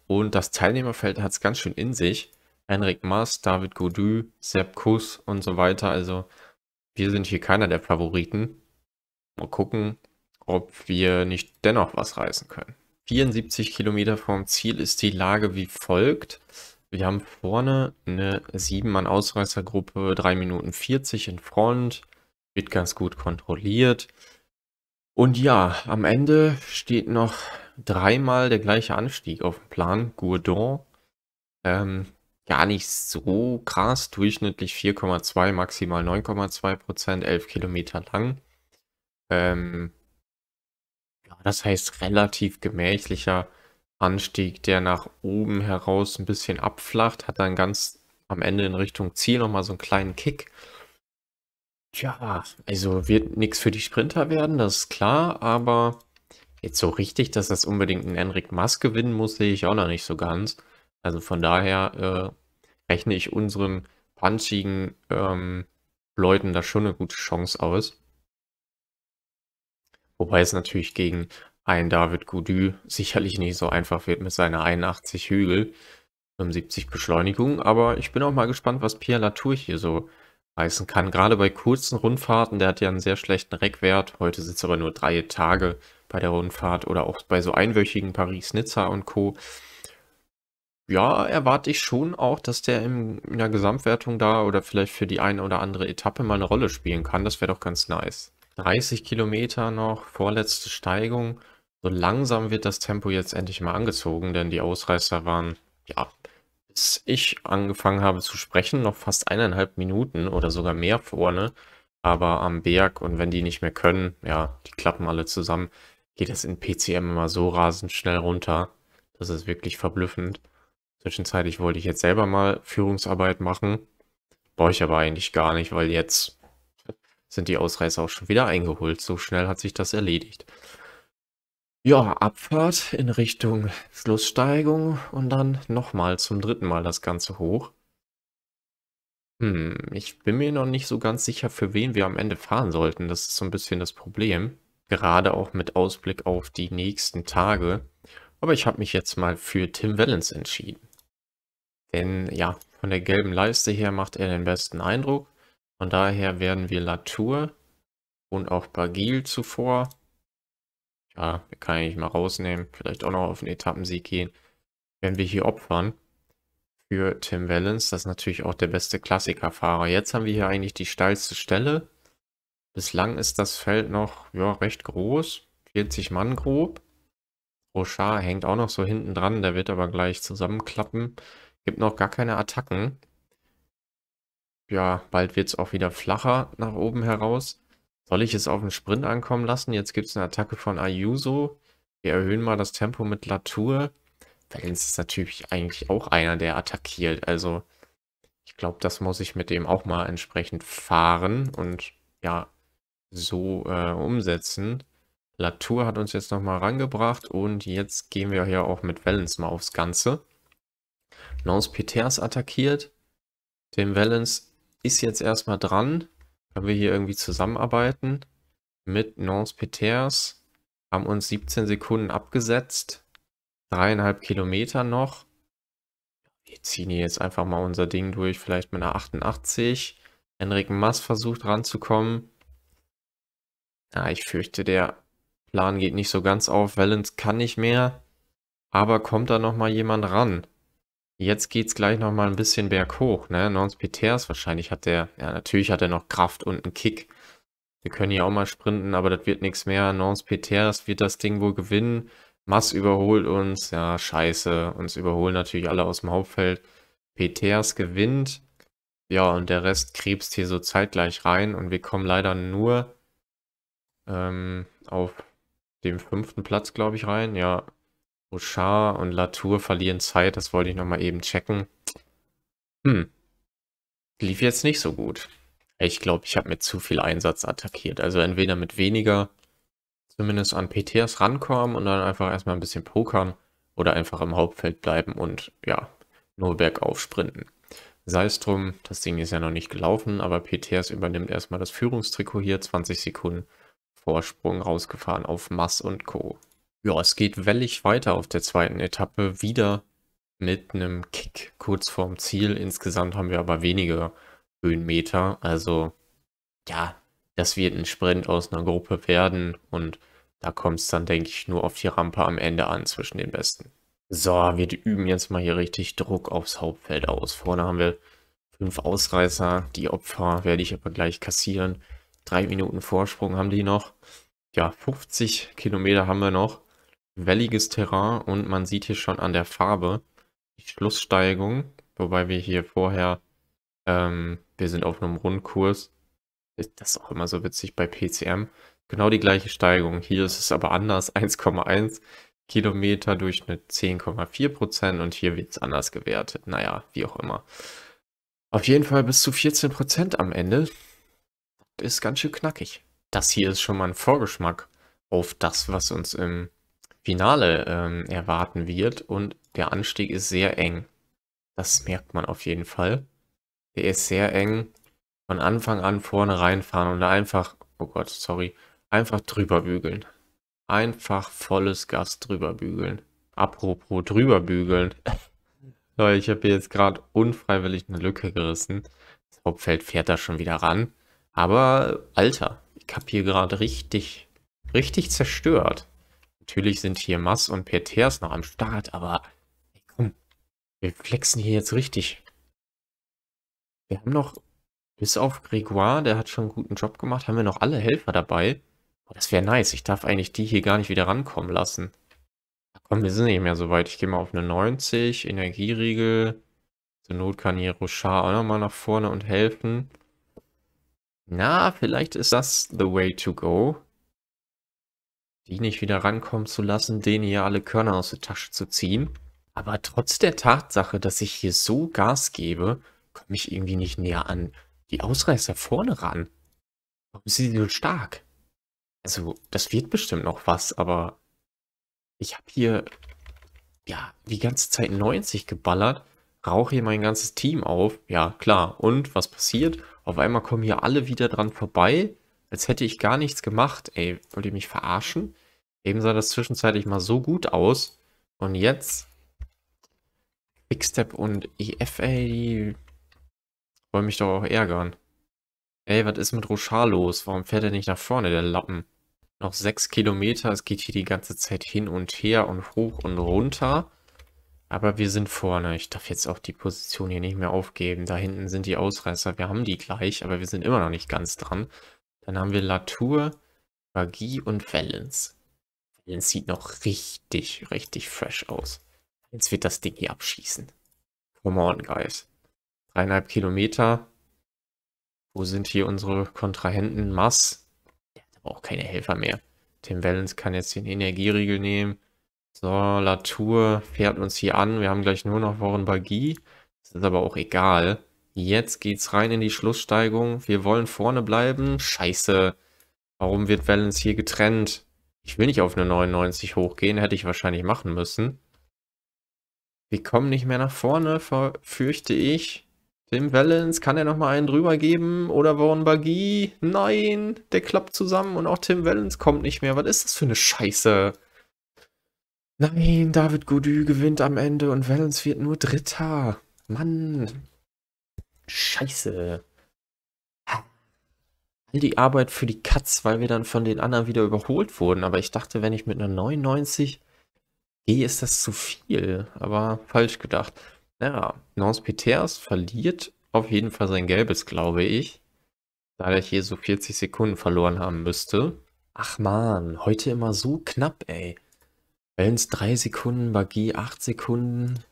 Und das Teilnehmerfeld hat es ganz schön in sich. Henrik Maas, David Godu, Sepp Kuss und so weiter. Also wir sind hier keiner der Favoriten. Mal gucken, ob wir nicht dennoch was reißen können. 74 Kilometer vom Ziel ist die Lage wie folgt. Wir haben vorne eine 7-Mann-Ausreißergruppe, 3 Minuten 40 in Front, wird ganz gut kontrolliert. Und ja, am Ende steht noch dreimal der gleiche Anstieg auf dem Plan, Gourdon. Ähm, gar nicht so krass, durchschnittlich 4,2, maximal 9,2 Prozent, 11 Kilometer lang ähm, ja, das heißt relativ gemächlicher Anstieg, der nach oben heraus ein bisschen abflacht, hat dann ganz am Ende in Richtung Ziel nochmal so einen kleinen Kick. Tja, also wird nichts für die Sprinter werden, das ist klar, aber jetzt so richtig, dass das unbedingt ein Enric Mass gewinnen muss, sehe ich auch noch nicht so ganz. Also von daher äh, rechne ich unseren punchigen ähm, Leuten da schon eine gute Chance aus. Wobei es natürlich gegen einen David Goudou sicherlich nicht so einfach wird mit seiner 81 Hügel, 75 Beschleunigung. Aber ich bin auch mal gespannt, was Pierre Latour hier so reißen kann. Gerade bei kurzen Rundfahrten, der hat ja einen sehr schlechten Reckwert. Heute sitzt aber nur drei Tage bei der Rundfahrt oder auch bei so einwöchigen Paris-Nizza und Co. Ja, erwarte ich schon auch, dass der in der Gesamtwertung da oder vielleicht für die eine oder andere Etappe mal eine Rolle spielen kann. Das wäre doch ganz nice. 30 Kilometer noch, vorletzte Steigung. So langsam wird das Tempo jetzt endlich mal angezogen, denn die Ausreißer waren, ja, bis ich angefangen habe zu sprechen, noch fast eineinhalb Minuten oder sogar mehr vorne. Aber am Berg und wenn die nicht mehr können, ja, die klappen alle zusammen, geht das in PCM immer so rasend schnell runter. Das ist wirklich verblüffend. Zwischenzeitlich wollte ich jetzt selber mal Führungsarbeit machen. Brauche ich aber eigentlich gar nicht, weil jetzt sind die Ausreißer auch schon wieder eingeholt. So schnell hat sich das erledigt. Ja, Abfahrt in Richtung Flusssteigung und dann nochmal zum dritten Mal das Ganze hoch. Hm, ich bin mir noch nicht so ganz sicher, für wen wir am Ende fahren sollten. Das ist so ein bisschen das Problem. Gerade auch mit Ausblick auf die nächsten Tage. Aber ich habe mich jetzt mal für Tim Wellens entschieden. Denn ja, von der gelben Leiste her macht er den besten Eindruck. Von daher werden wir Latour und auch Bagil zuvor. Ja, kann ich mal rausnehmen. Vielleicht auch noch auf den Etappensieg gehen. Werden wir hier opfern für Tim Valens. Das ist natürlich auch der beste Klassikerfahrer. Jetzt haben wir hier eigentlich die steilste Stelle. Bislang ist das Feld noch ja, recht groß. 40 Mann grob. Rochard hängt auch noch so hinten dran. Der wird aber gleich zusammenklappen. Gibt noch gar keine Attacken ja, bald wird es auch wieder flacher nach oben heraus. Soll ich es auf den Sprint ankommen lassen? Jetzt gibt es eine Attacke von Ayuso. Wir erhöhen mal das Tempo mit Latour. Valens ist natürlich eigentlich auch einer, der attackiert. Also ich glaube, das muss ich mit dem auch mal entsprechend fahren und ja, so äh, umsetzen. Latour hat uns jetzt nochmal rangebracht und jetzt gehen wir hier auch mit Valens mal aufs Ganze. Lance Peters attackiert. Dem Valence ist jetzt erstmal dran. Können wir hier irgendwie zusammenarbeiten mit Nance Peters. Haben uns 17 Sekunden abgesetzt. Dreieinhalb Kilometer noch. Wir ziehen hier jetzt einfach mal unser Ding durch. Vielleicht mit einer 88. Henrik Mass versucht ranzukommen. Ja, ich fürchte, der Plan geht nicht so ganz auf. Valence kann nicht mehr. Aber kommt da nochmal jemand ran? Jetzt geht's gleich nochmal ein bisschen berghoch, ne? Nons Peters, wahrscheinlich hat der, ja, natürlich hat er noch Kraft und einen Kick. Wir können hier auch mal sprinten, aber das wird nichts mehr. Nons Peters wird das Ding wohl gewinnen. Mass überholt uns, ja, scheiße. Uns überholen natürlich alle aus dem Hauptfeld. Peters gewinnt. Ja, und der Rest krebst hier so zeitgleich rein und wir kommen leider nur ähm, auf dem fünften Platz, glaube ich, rein. Ja, Bouchard und Latour verlieren Zeit, das wollte ich nochmal eben checken. Hm. Lief jetzt nicht so gut. Ich glaube, ich habe mit zu viel Einsatz attackiert. Also entweder mit weniger zumindest an PTs rankommen und dann einfach erstmal ein bisschen pokern oder einfach im Hauptfeld bleiben und ja, nur bergauf sprinten. Sei es drum, das Ding ist ja noch nicht gelaufen, aber PTS übernimmt erstmal das Führungstrikot hier, 20 Sekunden Vorsprung rausgefahren auf Mass und Co. Ja, es geht wellig weiter auf der zweiten Etappe. Wieder mit einem Kick kurz vorm Ziel. Insgesamt haben wir aber weniger Höhenmeter. Also, ja, das wird ein Sprint aus einer Gruppe werden. Und da kommt es dann, denke ich, nur auf die Rampe am Ende an zwischen den Besten. So, wir üben jetzt mal hier richtig Druck aufs Hauptfeld aus. Vorne haben wir fünf Ausreißer. Die Opfer werde ich aber gleich kassieren. Drei Minuten Vorsprung haben die noch. Ja, 50 Kilometer haben wir noch welliges Terrain und man sieht hier schon an der Farbe die Schlusssteigung, wobei wir hier vorher, ähm, wir sind auf einem Rundkurs, ist das auch immer so witzig bei PCM, genau die gleiche Steigung. Hier ist es aber anders, 1,1 Kilometer Durchschnitt 10,4 Prozent und hier wird es anders gewertet. Naja, wie auch immer. Auf jeden Fall bis zu 14 Prozent am Ende. Das ist ganz schön knackig. Das hier ist schon mal ein Vorgeschmack auf das, was uns im Finale ähm, erwarten wird und der Anstieg ist sehr eng. Das merkt man auf jeden Fall. Der ist sehr eng. Von Anfang an vorne reinfahren und einfach, oh Gott, sorry, einfach drüber bügeln. Einfach volles Gas drüber bügeln. Apropos drüber bügeln. Leute, ich habe jetzt gerade unfreiwillig eine Lücke gerissen. Das Hauptfeld fährt da schon wieder ran. Aber, Alter, ich habe hier gerade richtig, richtig zerstört. Natürlich sind hier Mass und Peters noch am Start, aber komm, wir flexen hier jetzt richtig. Wir haben noch, bis auf Gregoire, der hat schon einen guten Job gemacht, haben wir noch alle Helfer dabei. Oh, das wäre nice. Ich darf eigentlich die hier gar nicht wieder rankommen lassen. Komm, wir sind nicht mehr so weit. Ich gehe mal auf eine 90, Energieriegel. Zur Not kann hier Rochard auch nochmal nach vorne und helfen. Na, vielleicht ist das the way to go die nicht wieder rankommen zu lassen, denen hier alle Körner aus der Tasche zu ziehen. Aber trotz der Tatsache, dass ich hier so Gas gebe, komme ich irgendwie nicht näher an die Ausreißer vorne ran. Warum sind die so stark? Also, das wird bestimmt noch was, aber ich habe hier ja die ganze Zeit 90 geballert, rauche hier mein ganzes Team auf. Ja, klar. Und was passiert? Auf einmal kommen hier alle wieder dran vorbei als hätte ich gar nichts gemacht, ey. Wollt ihr mich verarschen? Eben sah das zwischenzeitlich mal so gut aus. Und jetzt? Quickstep und EF, ey. Wollen mich doch auch ärgern. Ey, was ist mit Rochard los? Warum fährt er nicht nach vorne, der Lappen? Noch sechs Kilometer, es geht hier die ganze Zeit hin und her und hoch und runter. Aber wir sind vorne. Ich darf jetzt auch die Position hier nicht mehr aufgeben. Da hinten sind die Ausreißer. Wir haben die gleich, aber wir sind immer noch nicht ganz dran. Dann haben wir Latour, Magie und Valence. Valence sieht noch richtig, richtig fresh aus. Jetzt wird das Ding hier abschießen. Come on, guys. Dreieinhalb Kilometer. Wo sind hier unsere Kontrahenten? Mass. Der hat aber auch keine Helfer mehr. Tim Valens kann jetzt den Energieriegel nehmen. So, Latour fährt uns hier an. Wir haben gleich nur noch Warren Bagie. Das ist aber auch egal. Jetzt geht's rein in die Schlusssteigung. Wir wollen vorne bleiben. Scheiße. Warum wird Valence hier getrennt? Ich will nicht auf eine 99 hochgehen. Hätte ich wahrscheinlich machen müssen. Wir kommen nicht mehr nach vorne, fürchte ich. Tim Valens, kann er nochmal einen drüber geben? Oder Warren Bagui? Nein, der klappt zusammen und auch Tim Valens kommt nicht mehr. Was ist das für eine Scheiße? Nein, David Godu gewinnt am Ende und Valens wird nur Dritter. Mann. Scheiße. All die Arbeit für die Katz, weil wir dann von den anderen wieder überholt wurden. Aber ich dachte, wenn ich mit einer 99 gehe, ist das zu viel. Aber falsch gedacht. Naja, Nance Peters verliert auf jeden Fall sein Gelbes, glaube ich. Da ich hier so 40 Sekunden verloren haben müsste. Ach man, heute immer so knapp, ey. Valens 3 Sekunden, Bagi 8 Sekunden.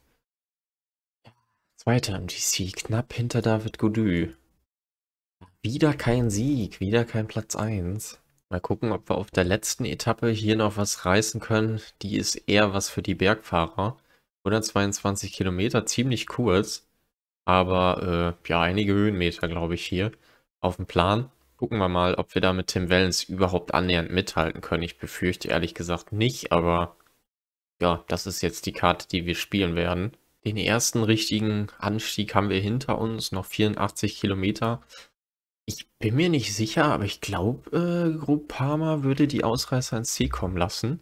Zweiter im GC, knapp hinter David Godu. Wieder kein Sieg, wieder kein Platz 1. Mal gucken, ob wir auf der letzten Etappe hier noch was reißen können. Die ist eher was für die Bergfahrer. 122 Kilometer, ziemlich kurz. Aber äh, ja, einige Höhenmeter, glaube ich, hier auf dem Plan. Gucken wir mal, ob wir da mit Tim Wellens überhaupt annähernd mithalten können. Ich befürchte ehrlich gesagt nicht, aber ja, das ist jetzt die Karte, die wir spielen werden. Den ersten richtigen Anstieg haben wir hinter uns, noch 84 Kilometer. Ich bin mir nicht sicher, aber ich glaube, äh, Group Parma würde die Ausreißer ins Ziel kommen lassen.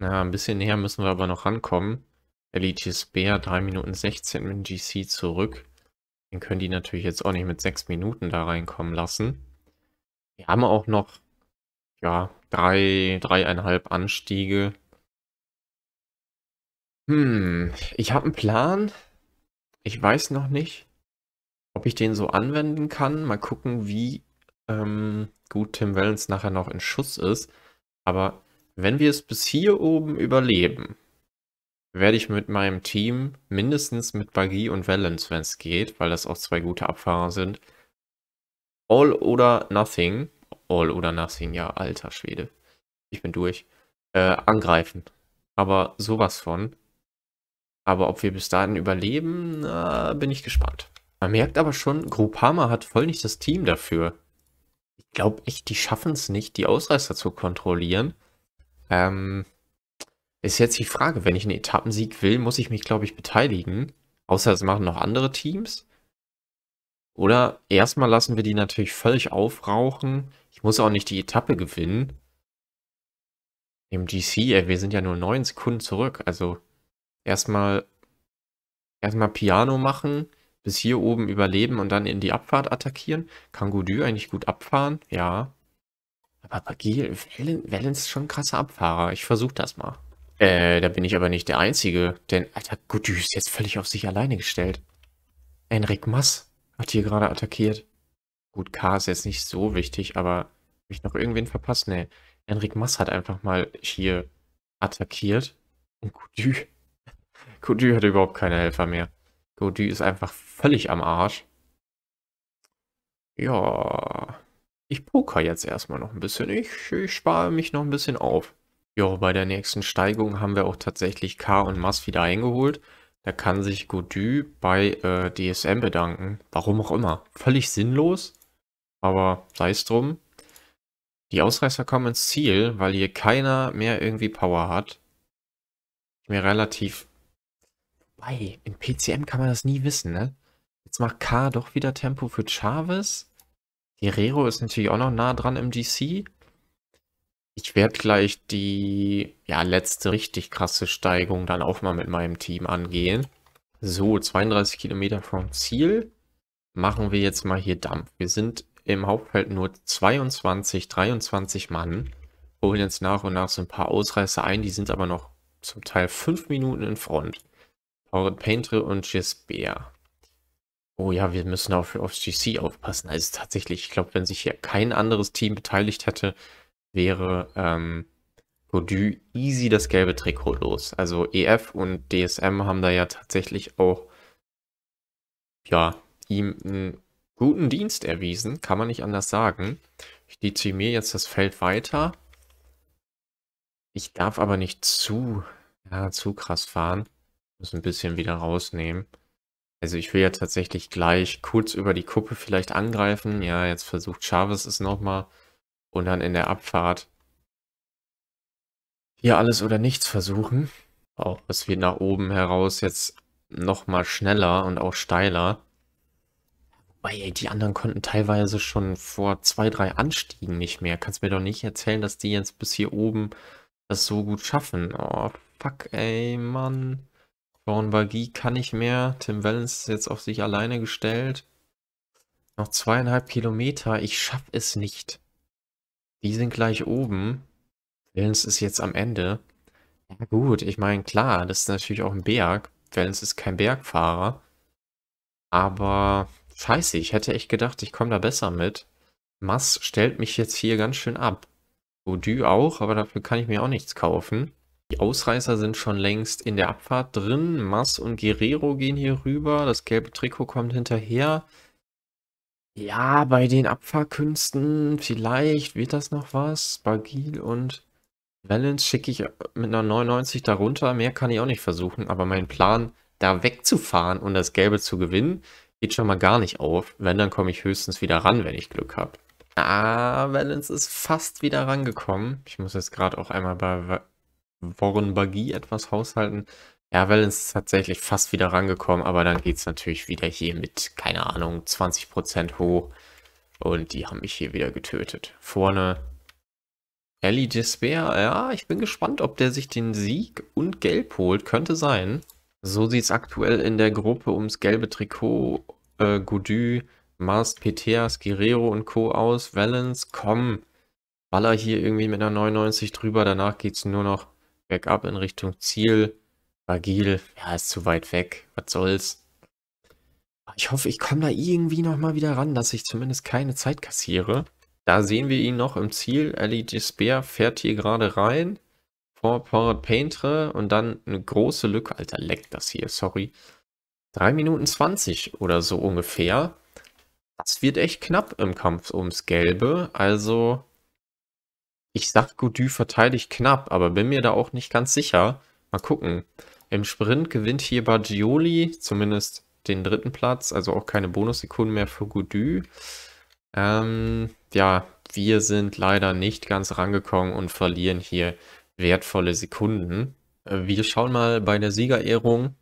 Na, ein bisschen näher müssen wir aber noch rankommen. Elitis Bär 3 Minuten 16 mit GC zurück. Den können die natürlich jetzt auch nicht mit 6 Minuten da reinkommen lassen. Wir haben auch noch, ja, drei, 3,5 Anstiege. Hm, ich habe einen Plan. Ich weiß noch nicht, ob ich den so anwenden kann. Mal gucken, wie ähm, gut Tim Wellens nachher noch in Schuss ist. Aber wenn wir es bis hier oben überleben, werde ich mit meinem Team mindestens mit Baggy und Wellens, wenn es geht, weil das auch zwei gute Abfahrer sind, all oder nothing, all oder nothing, ja, alter Schwede, ich bin durch, äh, angreifen. Aber sowas von. Aber ob wir bis dahin überleben, äh, bin ich gespannt. Man merkt aber schon, Groupama hat voll nicht das Team dafür. Ich glaube echt, die schaffen es nicht, die Ausreißer zu kontrollieren. Ähm, ist jetzt die Frage, wenn ich einen Etappensieg will, muss ich mich, glaube ich, beteiligen. Außer es machen noch andere Teams. Oder erstmal lassen wir die natürlich völlig aufrauchen. Ich muss auch nicht die Etappe gewinnen. Im GC, ey, wir sind ja nur neun Sekunden zurück. Also erstmal erstmal Piano machen, bis hier oben überleben und dann in die Abfahrt attackieren. Kann Goudou eigentlich gut abfahren? Ja. Aber Gil, Valens ist schon ein krasser Abfahrer. Ich versuche das mal. Äh, da bin ich aber nicht der Einzige. Denn, Alter, Goudou ist jetzt völlig auf sich alleine gestellt. Enric Mass hat hier gerade attackiert. Gut, K ist jetzt nicht so wichtig, aber habe ich noch irgendwen verpasst? Nee. Enric Mass hat einfach mal hier attackiert. Und Goudou Godu hat überhaupt keine Helfer mehr. Godu ist einfach völlig am Arsch. Ja. Ich poker jetzt erstmal noch ein bisschen. Ich, ich spare mich noch ein bisschen auf. Ja, bei der nächsten Steigung haben wir auch tatsächlich K und Mass wieder eingeholt. Da kann sich Godu bei äh, DSM bedanken. Warum auch immer. Völlig sinnlos. Aber sei es drum. Die Ausreißer kommen ins Ziel, weil hier keiner mehr irgendwie Power hat. Ich mir relativ Wobei, im PCM kann man das nie wissen, ne? Jetzt macht K doch wieder Tempo für Chavez. Guerrero ist natürlich auch noch nah dran im DC. Ich werde gleich die ja, letzte richtig krasse Steigung dann auch mal mit meinem Team angehen. So, 32 Kilometer vom Ziel. Machen wir jetzt mal hier Dampf. Wir sind im Hauptfeld nur 22, 23 Mann. Holen jetzt nach und nach so ein paar Ausreißer ein. Die sind aber noch zum Teil 5 Minuten in Front. Torrent Painter und Gisbert. Oh ja, wir müssen auch für aufs GC aufpassen. Also tatsächlich, ich glaube, wenn sich hier kein anderes Team beteiligt hätte, wäre ähm, easy das gelbe Trikot los. Also EF und DSM haben da ja tatsächlich auch ja, ihm einen guten Dienst erwiesen, kann man nicht anders sagen. Ich dezimiere jetzt das Feld weiter. Ich darf aber nicht zu, ja, zu krass fahren. Müssen ein bisschen wieder rausnehmen. Also ich will ja tatsächlich gleich kurz über die Kuppe vielleicht angreifen. Ja, jetzt versucht Chavez es nochmal. Und dann in der Abfahrt hier alles oder nichts versuchen. Auch es wird nach oben heraus jetzt nochmal schneller und auch steiler. Wobei, die anderen konnten teilweise schon vor zwei, drei Anstiegen nicht mehr. Kannst mir doch nicht erzählen, dass die jetzt bis hier oben das so gut schaffen. Oh, fuck, ey, Mann. Sean Bagi kann ich mehr. Tim Wellens ist jetzt auf sich alleine gestellt. Noch zweieinhalb Kilometer. Ich schaff es nicht. Die sind gleich oben. Wellens ist jetzt am Ende. Ja gut, ich meine, klar, das ist natürlich auch ein Berg. Wellens ist kein Bergfahrer. Aber scheiße, ich hätte echt gedacht, ich komme da besser mit. Mass stellt mich jetzt hier ganz schön ab. Odü auch, aber dafür kann ich mir auch nichts kaufen. Die Ausreißer sind schon längst in der Abfahrt drin. Mass und Guerrero gehen hier rüber. Das gelbe Trikot kommt hinterher. Ja, bei den Abfahrkünsten vielleicht wird das noch was. Bagil und Valence schicke ich mit einer 99 darunter. Mehr kann ich auch nicht versuchen. Aber mein Plan, da wegzufahren und das Gelbe zu gewinnen, geht schon mal gar nicht auf. Wenn, dann komme ich höchstens wieder ran, wenn ich Glück habe. Ah, Valence ist fast wieder rangekommen. Ich muss jetzt gerade auch einmal bei Warren Baggy etwas haushalten. Ja, Wellen ist tatsächlich fast wieder rangekommen, aber dann geht es natürlich wieder hier mit, keine Ahnung, 20% hoch. Und die haben mich hier wieder getötet. Vorne Ellie Despair, ja, ich bin gespannt, ob der sich den Sieg und Gelb holt. Könnte sein. So sieht es aktuell in der Gruppe ums gelbe Trikot, äh, Godu, Mars, Peteas, Guerrero und Co. aus. Valence, komm, baller hier irgendwie mit einer 99 drüber. Danach geht es nur noch Bergab in Richtung Ziel. Agil, ja, ist zu weit weg. Was soll's? Ich hoffe, ich komme da irgendwie nochmal wieder ran, dass ich zumindest keine Zeit kassiere. Da sehen wir ihn noch im Ziel. Ali Despair fährt hier gerade rein. Vor Port Paintre und dann eine große Lücke. Alter, leckt das hier, sorry. 3 Minuten 20 oder so ungefähr. Das wird echt knapp im Kampf ums Gelbe. Also ich sag, Godu verteidigt knapp, aber bin mir da auch nicht ganz sicher. Mal gucken. Im Sprint gewinnt hier Bagioli zumindest den dritten Platz, also auch keine Bonussekunden mehr für Godu. Ähm, ja, wir sind leider nicht ganz rangekommen und verlieren hier wertvolle Sekunden. Äh, wir schauen mal bei der Siegerehrung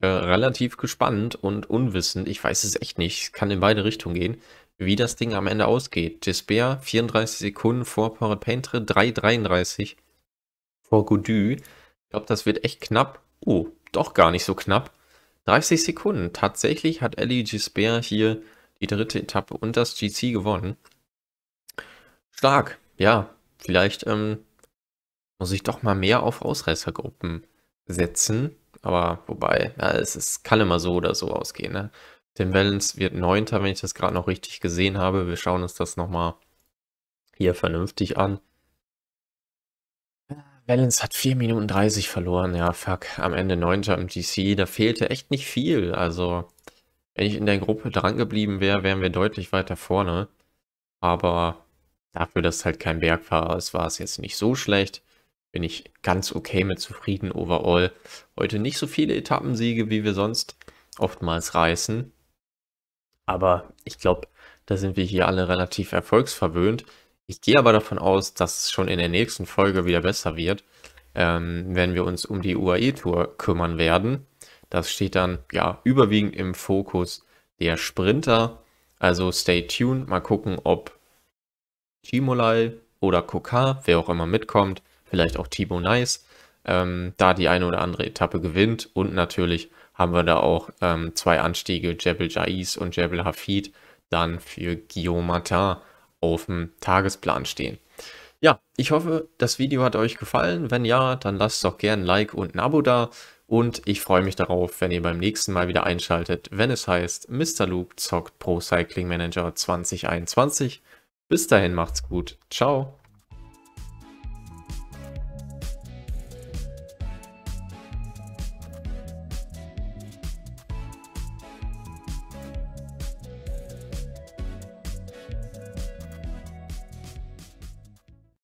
äh, relativ gespannt und unwissend. Ich weiß es echt nicht. Kann in beide Richtungen gehen wie das Ding am Ende ausgeht. Despair 34 Sekunden vor Parapentre, 3,33 vor Godu. Ich glaube, das wird echt knapp. Oh, doch gar nicht so knapp. 30 Sekunden. Tatsächlich hat Ellie Gisbert hier die dritte Etappe und das GC gewonnen. Stark. Ja, vielleicht ähm, muss ich doch mal mehr auf Ausreißergruppen setzen. Aber wobei, ja, es, es kann immer so oder so ausgehen. Ne? Tim Valens wird Neunter, wenn ich das gerade noch richtig gesehen habe. Wir schauen uns das nochmal hier vernünftig an. Valens hat 4 Minuten 30 verloren. Ja, fuck. Am Ende 9. im GC. Da fehlte echt nicht viel. Also, wenn ich in der Gruppe drangeblieben wäre, wären wir deutlich weiter vorne. Aber dafür, dass halt kein Bergfahrer ist, war es jetzt nicht so schlecht. Bin ich ganz okay mit zufrieden overall. Heute nicht so viele Etappensiege, wie wir sonst oftmals reißen. Aber ich glaube, da sind wir hier alle relativ erfolgsverwöhnt. Ich gehe aber davon aus, dass es schon in der nächsten Folge wieder besser wird, ähm, wenn wir uns um die UAE-Tour kümmern werden. Das steht dann ja überwiegend im Fokus der Sprinter. Also stay tuned, mal gucken, ob Timolai oder Kokar, wer auch immer mitkommt, vielleicht auch Tibo Nice, ähm, da die eine oder andere Etappe gewinnt und natürlich haben wir da auch ähm, zwei Anstiege, Jebel Jais und Jebel Hafid, dann für Guillaume Martin auf dem Tagesplan stehen. Ja, ich hoffe, das Video hat euch gefallen. Wenn ja, dann lasst doch gerne ein Like und ein Abo da. Und ich freue mich darauf, wenn ihr beim nächsten Mal wieder einschaltet, wenn es heißt, Mr. Loop zockt Pro Cycling Manager 2021. Bis dahin macht's gut. Ciao.